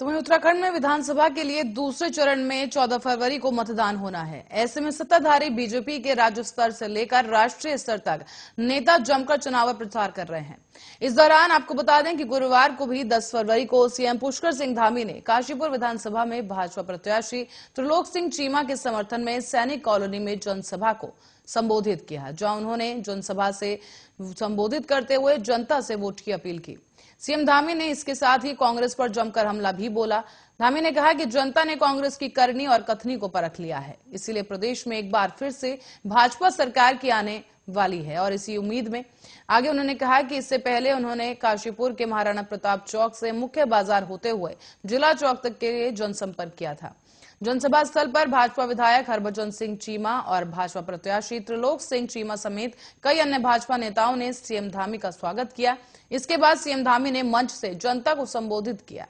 तो वहीं उत्तराखंड में विधानसभा के लिए दूसरे चरण में 14 फरवरी को मतदान होना है ऐसे में सत्ताधारी बीजेपी के राज्य स्तर से लेकर राष्ट्रीय स्तर तक नेता जमकर चुनाव प्रचार कर रहे हैं इस दौरान आपको बता दें कि गुरुवार को भी 10 फरवरी को सीएम पुष्कर सिंह धामी ने काशीपुर विधानसभा में भाजपा प्रत्याशी त्रिलोक सिंह चीमा के समर्थन में सैनिक कॉलोनी में जनसभा को संबोधित किया जहां उन्होंने जनसभा से संबोधित करते हुए जनता से वोट की अपील की सीएम धामी ने इसके साथ ही कांग्रेस पर जमकर हमला भी बोला धामी ने कहा कि जनता ने कांग्रेस की करनी और कथनी को परख लिया है इसीलिए प्रदेश में एक बार फिर से भाजपा सरकार की आने वाली है और इसी उम्मीद में आगे उन्होंने कहा कि इससे पहले उन्होंने काशीपुर के महाराणा प्रताप चौक से मुख्य बाजार होते हुए जिला चौक तक के लिए जनसंपर्क किया था जनसभा स्थल पर भाजपा विधायक हरभजन सिंह चीमा और भाजपा प्रत्याशी त्रिलोक सिंह चीमा समेत कई अन्य भाजपा नेताओं ने सीएम धामी का स्वागत किया इसके बाद सीएम धामी ने मंच से जनता को संबोधित किया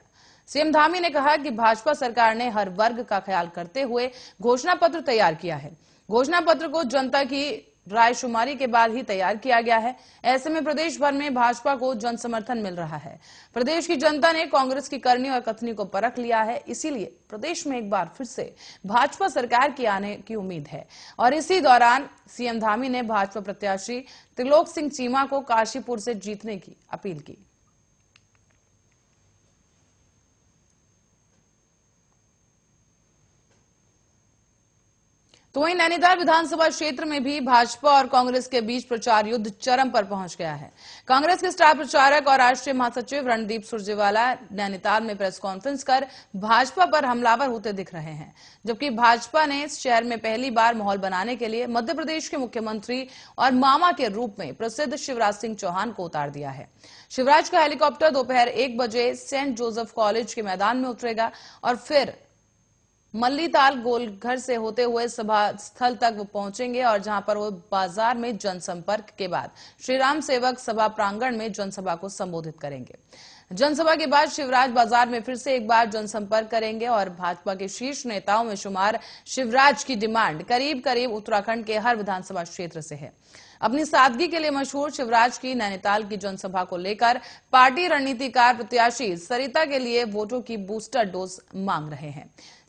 सीएम धामी ने कहा कि भाजपा सरकार ने हर वर्ग का ख्याल करते हुए घोषणा पत्र तैयार किया है घोषणा पत्र को जनता की रायशुमारी के बाद ही तैयार किया गया है ऐसे में प्रदेश भर में भाजपा को जन समर्थन मिल रहा है प्रदेश की जनता ने कांग्रेस की करनी और कथनी को परख लिया है इसीलिए प्रदेश में एक बार फिर से भाजपा सरकार की आने की उम्मीद है और इसी दौरान सीएम धामी ने भाजपा प्रत्याशी त्रिलोक सिंह चीमा को काशीपुर से जीतने की अपील की तो वहीं नैनीताल विधानसभा क्षेत्र में भी भाजपा और कांग्रेस के बीच प्रचार युद्ध चरम पर पहुंच गया है कांग्रेस के स्टार प्रचारक और राष्ट्रीय महासचिव रणदीप सुरजेवाला नैनीताल में प्रेस कॉन्फ्रेंस कर भाजपा पर हमलावर होते दिख रहे हैं जबकि भाजपा ने इस शहर में पहली बार माहौल बनाने के लिए मध्य प्रदेश के मुख्यमंत्री और मामा के रूप में प्रसिद्ध शिवराज सिंह चौहान को उतार दिया है शिवराज का हेलीकॉप्टर दोपहर एक बजे सेंट जोसेफ कॉलेज के मैदान में उतरेगा और फिर मल्लीताल गोलघर से होते हुए सभा स्थल तक वो पहुंचेंगे और जहां पर वो बाजार में जनसंपर्क के बाद श्री राम सेवक सभा प्रांगण में जनसभा को संबोधित करेंगे जनसभा के बाद शिवराज बाजार में फिर से एक बार जनसंपर्क करेंगे और भाजपा के शीर्ष नेताओं में शुमार शिवराज की डिमांड करीब करीब उत्तराखंड के हर विधानसभा क्षेत्र से है अपनी सादगी के लिए मशहूर शिवराज की नैनीताल की जनसभा को लेकर पार्टी रणनीतिकार प्रत्याशी सरिता के लिए वोटों की बूस्टर डोज मांग रहे हैं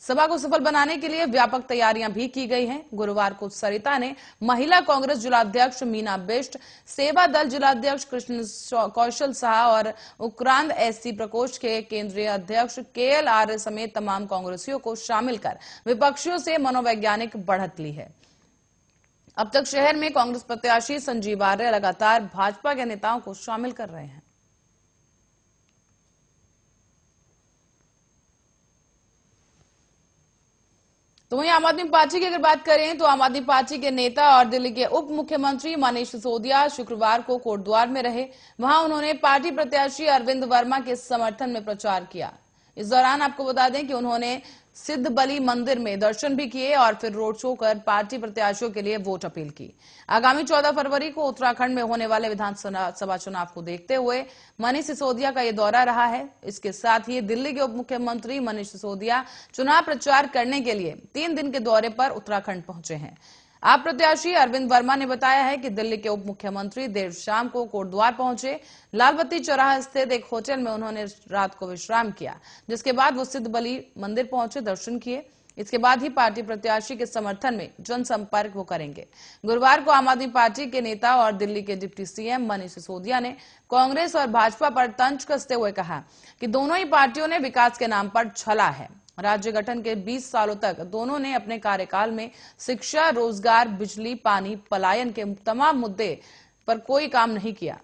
सभा को सफल बनाने के लिए व्यापक तैयारियां भी की गई हैं गुरुवार को सरिता ने महिला कांग्रेस जिलाध्यक्ष मीना बिष्ट सेवा दल जिलाध्यक्ष कृष्ण कौशल शाह और उक्रांत एससी प्रकोष्ठ के केंद्रीय अध्यक्ष के आर समेत तमाम कांग्रेसियों को शामिल कर विपक्षियों से मनोवैज्ञानिक बढ़त ली है अब तक शहर में कांग्रेस प्रत्याशी संजीव आर्य लगातार भाजपा के नेताओं को शामिल कर रहे हैं तो वहीं आम आदमी पार्टी की अगर बात करें तो आम आदमी पार्टी के नेता और दिल्ली के उप मुख्यमंत्री मनीष सिसोदिया शुक्रवार को कोटद्वार में रहे वहां उन्होंने पार्टी प्रत्याशी अरविंद वर्मा के समर्थन में प्रचार किया इस दौरान आपको बता दें कि उन्होंने सिद्ध बली मंदिर में दर्शन भी किए और फिर रोड शो कर पार्टी प्रत्याशियों के लिए वोट अपील की आगामी 14 फरवरी को उत्तराखंड में होने वाले विधानसभा चुनाव को देखते हुए मनीष सिसोदिया का यह दौरा रहा है इसके साथ ही दिल्ली के उप मुख्यमंत्री मनीष सिसोदिया चुनाव प्रचार करने के लिए तीन दिन के दौरे पर उत्तराखंड पहुंचे हैं आप प्रत्याशी अरविंद वर्मा ने बताया है कि दिल्ली के उप मुख्यमंत्री देर शाम को कोटद्वार पहुंचे लालबत्ती चौराहा स्थित एक होटल में उन्होंने रात को विश्राम किया जिसके बाद वो सिद्ध बली मंदिर पहुंचे दर्शन किए इसके बाद ही पार्टी प्रत्याशी के समर्थन में जनसंपर्क वो करेंगे गुरुवार को आम आदमी पार्टी के नेता और दिल्ली के डिप्टी सीएम मनीष सिसोदिया ने कांग्रेस और भाजपा पर तंज कसते हुए कहा कि दोनों ही पार्टियों ने विकास के नाम पर छला है राज्य गठन के 20 सालों तक दोनों ने अपने कार्यकाल में शिक्षा रोजगार बिजली पानी पलायन के तमाम मुद्दे पर कोई काम नहीं किया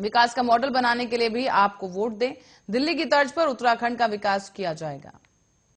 विकास का मॉडल बनाने के लिए भी आपको वोट दें दिल्ली की तर्ज पर उत्तराखंड का विकास किया जाएगा